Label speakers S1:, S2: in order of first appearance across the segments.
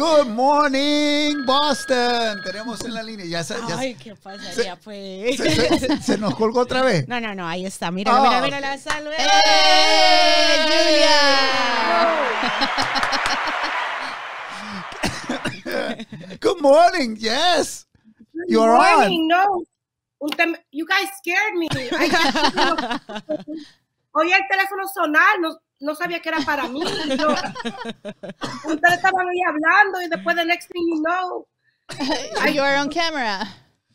S1: Good morning, Boston. Tenemos
S2: en la línea. Ay, ¿qué pasa?
S1: Se, nos colgó otra vez. No,
S2: no, no, ahí está. Mira, mira, ah, mira, la salud. ¡Eh, Julia! Good morning, yes. no. You guys scared me. Oye el teléfono sonar, no sabía que era para mí. ustedes estaban ahí hablando y después de next thing you know. you are on camera.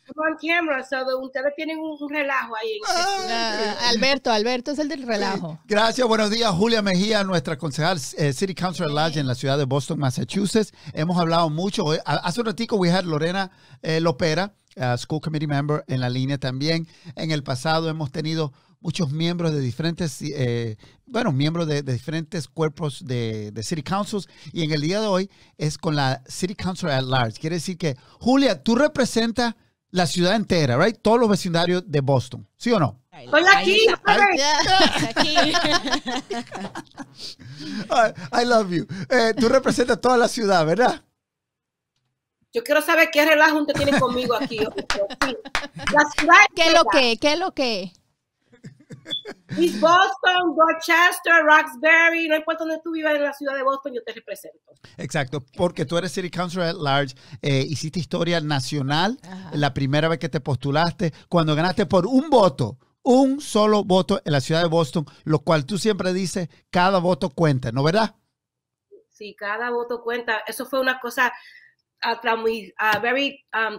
S2: I'm on camera, so ustedes tienen un, relajo ahí. Ah, Alberto, Alberto es el del relajo.
S1: Gracias, buenos días. Julia Mejía, nuestra concejal eh, City Council Lodge en la ciudad de Boston, Massachusetts. Hemos hablado mucho. Eh, hace un ratico we had Lorena eh, Lopera, school committee member, en la línea también. En el pasado hemos tenido muchos miembros de diferentes, eh, bueno, miembros de, diferentes cuerpos de, City Councils. Y en el día de hoy es con la City Council at Large. Quiere decir que, Julia, tú representas la ciudad entera, right? Todos los vecindarios de Boston, ¿sí o no?
S2: Estoy aquí.
S1: aquí. I love you. Eh, tú representas toda la ciudad, ¿verdad?
S2: Yo quiero saber qué relajo usted tiene conmigo aquí. La ciudad ¿Qué es lo que? ¿Qué es lo que? Boston, Rochester, Roxbury, no importa donde tú vivas en la ciudad de Boston, yo te represento.
S1: Exacto, porque tú eres City Council at Large, eh, hiciste historia nacional la primera vez que te postulaste, cuando ganaste por un voto un solo voto en la ciudad de Boston, lo cual tú siempre dices, cada voto cuenta, ¿no verdad?
S2: Sí, cada voto cuenta. Eso fue una cosa muy very um,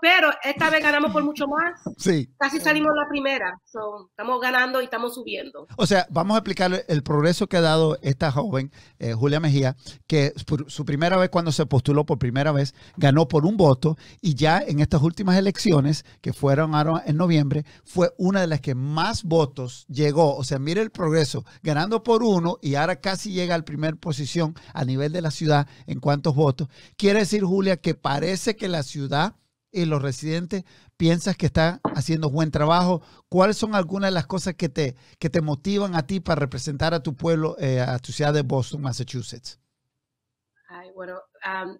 S2: pero esta vez ganamos por mucho más. Sí. Casi salimos la primera. estamos ganando y estamos subiendo.
S1: O sea, vamos a explicar el progreso que ha dado esta joven, eh, Julia Mejía, que por su primera vez cuando se postuló por primera vez, ganó por un voto y ya en estas últimas elecciones que fueron ahora en noviembre, fue una de las que más votos llegó. O sea, mire el progreso, ganando por uno y ahora casi llega al primer posición a nivel de la ciudad en cuantos votos. Quiere decir Julia, que parece que la ciudad y los residentes piensas que está haciendo buen trabajo. ¿Cuáles son algunas de las cosas que te, que te motivan a ti para representar a tu pueblo, eh, a tu ciudad de Boston, Massachusetts?
S2: Ay, bueno,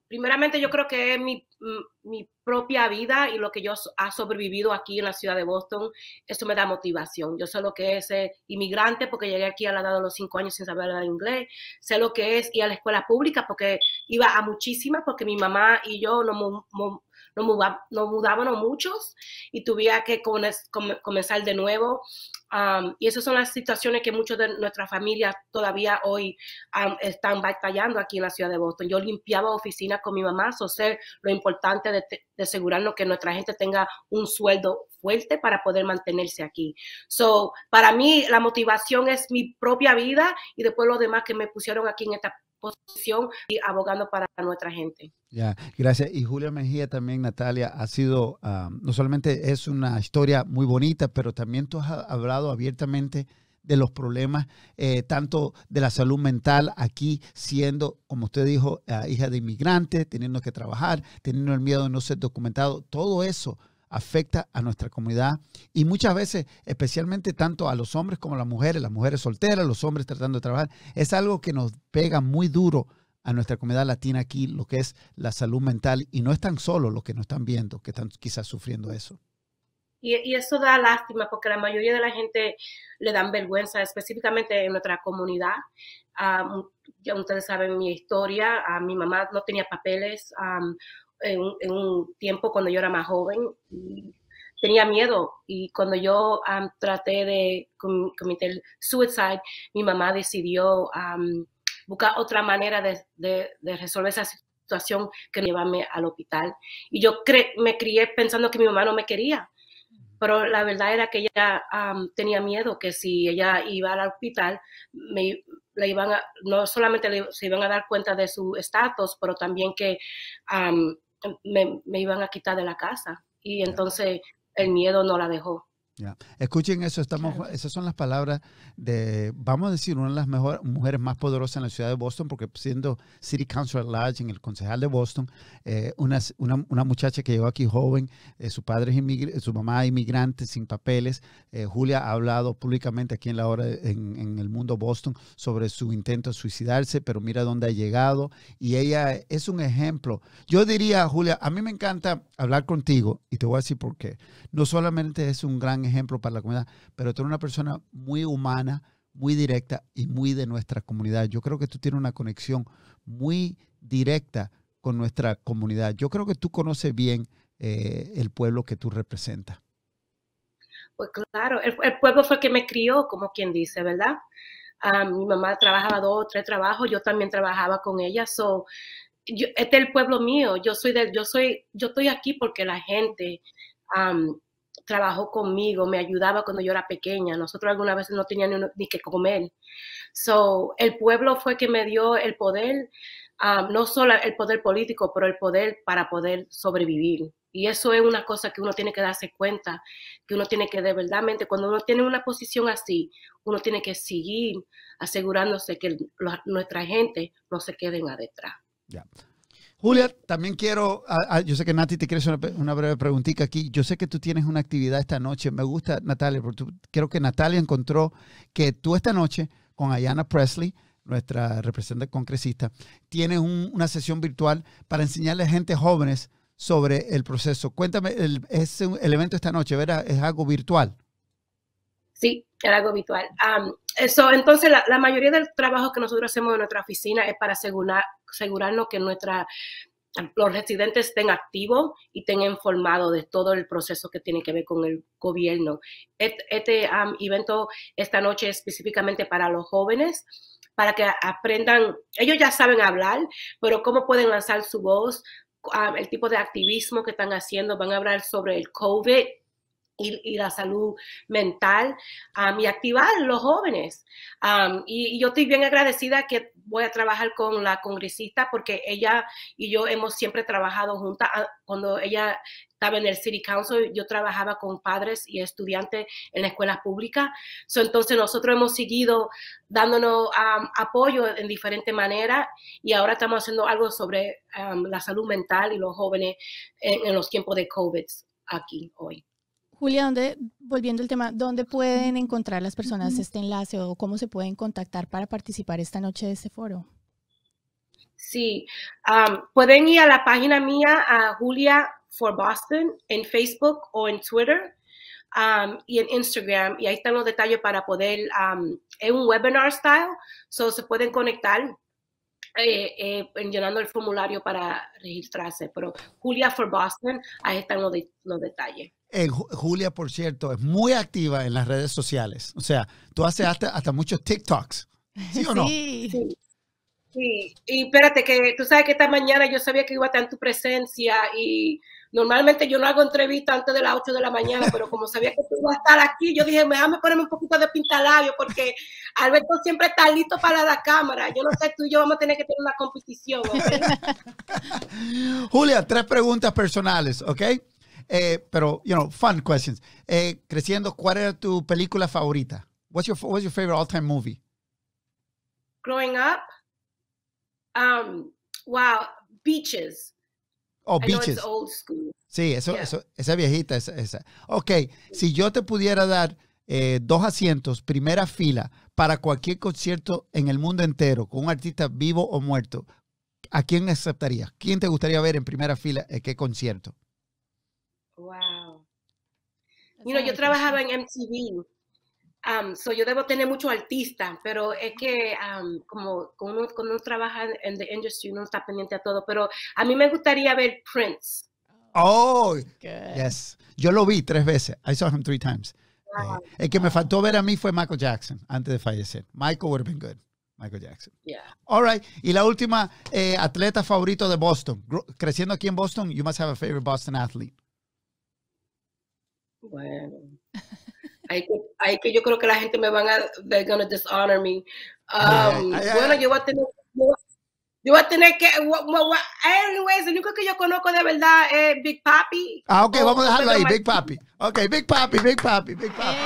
S2: primeramente yo creo que mi, mm, mi, propia vida y lo que yo ha sobrevivido aquí en la ciudad de Boston, eso me da motivación. Yo sé lo que es inmigrante porque llegué aquí a la edad de los cinco años sin saber hablar inglés. Sé lo que es ir a la escuela pública porque iba a muchísimas porque mi mamá y yo no nos, mudábamos muchos y tuviera que comenzar de nuevo. y esas son las situaciones que muchos de nuestras familias todavía hoy están batallando aquí en la ciudad de Boston. Yo limpiaba oficinas con mi mamá, eso lo importante de, asegurarnos que nuestra gente tenga un sueldo fuerte para poder mantenerse aquí. So, para mí la motivación es mi propia vida y después lo demás que me pusieron aquí en esta posición y abogando para nuestra gente.
S1: Ya, gracias. Y Julia Mejía también, Natalia, ha sido, ah, no solamente es una historia muy bonita, pero también tú has hablado abiertamente de los problemas, eh, tanto de la salud mental aquí, siendo, como usted dijo, ah, hija de inmigrantes, teniendo que trabajar, teniendo el miedo de no ser documentado, todo eso afecta a nuestra comunidad y muchas veces, especialmente tanto a los hombres como a las mujeres, las mujeres solteras, los hombres tratando de trabajar, es algo que nos pega muy duro a nuestra comunidad latina aquí lo que es la salud mental y no es tan solo los que no están viendo, que están quizás sufriendo eso.
S2: Y, eso da lástima porque la mayoría de la gente le dan vergüenza, específicamente en nuestra comunidad. ya ustedes saben mi historia, ah, mi mamá no tenía papeles en, un tiempo cuando yo era más joven. Y, tenía miedo y cuando yo traté de cometer suicide, mi mamá decidió buscar otra manera de, resolver esa situación que llevarme al hospital. Y yo me crié pensando que mi mamá no me quería, pero la verdad era que ella tenía miedo que si ella iba al hospital, le iban no solamente se iban a dar cuenta de su estatus, pero también que me, iban a quitar de la casa. Y entonces el miedo no la dejó.
S1: Escuchen eso, estamos, esas son las palabras de, vamos a decir, una de las mejores mujeres más poderosas en la ciudad de Boston, porque siendo City Councilor Large, en el concejal de Boston, eh, una, una, muchacha que llegó aquí joven, eh, su padre es eh, su mamá inmigrante sin papeles. Julia ha hablado públicamente aquí en la hora en, el mundo Boston sobre su intento de suicidarse, pero mira dónde ha llegado. Y ella es un ejemplo. Yo diría, Julia, a mí me encanta hablar contigo, y te voy a decir por qué. No solamente es un gran ejemplo ejemplo para la comunidad, pero tú eres una persona muy humana, muy directa y muy de nuestra comunidad. Yo creo que tú tienes una conexión muy directa con nuestra comunidad. Yo creo que tú conoces bien eh, el pueblo que tú representas.
S2: Pues claro, el, pueblo fue el que me crió, como quien dice, ¿verdad? Ah, mi mamá trabajaba dos o tres trabajos, yo también trabajaba con ella, so, este es el pueblo mío, yo soy de, yo soy, yo estoy aquí porque la gente trabajó conmigo, me ayudaba cuando yo era pequeña. Nosotros algunas veces no teníamos ni, que comer. So, el pueblo fue que me dio el poder, ah, no solo el poder político, pero el poder para poder sobrevivir. Y eso es una cosa que uno tiene que darse cuenta, que uno tiene que de verdadmente, cuando uno tiene una posición así, uno tiene que seguir asegurándose que nuestra gente no se queden atrás.
S1: Julia, también quiero, a, yo sé que Nati te quiere una, breve preguntita aquí. Yo sé que tú tienes una actividad esta noche. Me gusta, Natalia, porque creo que Natalia encontró que tú esta noche con Ayana Presley, nuestra representante congresista, tienes una sesión virtual para enseñarle a gente jóvenes sobre el proceso. Cuéntame, el, es un evento esta noche, ¿verdad? Es algo virtual.
S2: Sí, era algo habitual. eso, entonces, la, mayoría del trabajo que nosotros hacemos en nuestra oficina es para asegurar, asegurarnos que nuestra, los residentes estén activos y estén informados de todo el proceso que tiene que ver con el gobierno. Este, evento esta noche es específicamente para los jóvenes para que aprendan, ellos ya saben hablar, pero cómo pueden lanzar su voz, el tipo de activismo que están haciendo, van a hablar sobre el COVID y, la salud mental um, y activar los jóvenes. Um, y, yo estoy bien agradecida que voy a trabajar con la congresista porque ella y yo hemos siempre trabajado juntas. Ah, cuando ella estaba en el City Council, yo trabajaba con padres y estudiantes en escuelas públicas. So, entonces nosotros hemos seguido dándonos um, apoyo en diferentes maneras y ahora estamos haciendo algo sobre la salud mental y los jóvenes en los tiempos de COVID aquí hoy. Julia, volviendo al tema, ¿dónde pueden encontrar las personas este enlace o cómo se pueden contactar para participar esta noche de este foro? Sí, pueden ir a la página mía, a Julia for Boston, en Facebook o en Twitter y en Instagram. Y ahí están los detalles para poder, es un webinar style, so se pueden conectar eh, eh, llenando el formulario para registrarse. Pero Julia for Boston, ahí están los detalles.
S1: Julia, por cierto, es muy activa en las redes sociales. O sea, tú haces hasta, hasta muchos TikToks.
S2: ¿Sí o no? Sí. sí. Y espérate, que tú sabes que esta mañana yo sabía que iba a estar en tu presencia y normalmente yo no hago entrevista antes de las 8 de la mañana, pero como sabía que tú ibas a estar aquí, yo dije, déjame ponerme un poquito de pintalabio porque Alberto siempre está listo para la cámara. Yo no sé, tú y yo vamos a tener que tener una competición.
S1: Julia, tres preguntas personales, ¿ok? Eh, pero, you know, fun questions. Eh, creciendo, ¿cuál era tu película favorita? What's your, what's your favorite all-time movie?
S2: Growing up, um, wow, Beaches. Oh, Beaches. old school.
S1: Sí, eso, eso, esa viejita, esa, esa. Ok, si yo te pudiera dar eh, dos asientos, primera fila, para cualquier concierto en el mundo entero, con un artista vivo o muerto, ¿a quién aceptarías? ¿Quién te gustaría ver en primera fila en qué concierto?
S2: Wow.
S1: You yo trabajaba en
S2: MTV, um, so yo debo tener mucho artista pero es que um, como cuando uno, uno, trabaja en the industry, uno está pendiente a todo, pero a mí me gustaría ver Prince.
S1: Oh,
S2: yes.
S1: Yo lo vi tres veces. I saw him three times. Eh, el que me faltó ver a mí fue Michael Jackson antes de fallecer. Michael would have been good. Michael Jackson. Yeah. All right. Y la última, eh, atleta favorito de Boston. Creciendo aquí en Boston, you must have a favorite Boston athlete.
S2: Bueno. hay que, hay que, yo creo que la gente me van a, they're gonna dishonor me. Um, bueno, yo voy a tener, yo voy a tener que, anyways, el único que yo conozco de verdad es Big Papi. Ah, ok, oh, vamos a dejarlo ahí, Big
S1: Papi. Ok, Big Papi, Big Papi, Big Papi.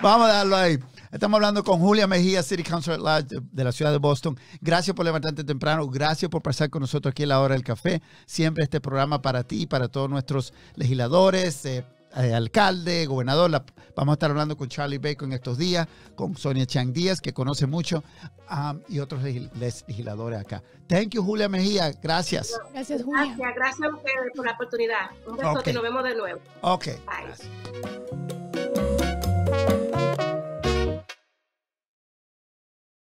S1: Vamos a dejarlo ahí. Estamos hablando con Julia Mejía, City Council de la ciudad de Boston. Gracias por levantarte temprano. Gracias por pasar con nosotros aquí en la hora del café. Siempre este programa para ti y para todos nuestros legisladores, eh, eh, alcalde, gobernador. vamos a estar hablando con Charlie Bacon estos días, con Sonia Chang Díaz, que conoce mucho, y otros legisladores acá. Thank you, Julia Mejía. Gracias.
S2: Gracias, Julia. Gracias, a ustedes por la oportunidad. Un beso y nos vemos de nuevo. Ok. Bye.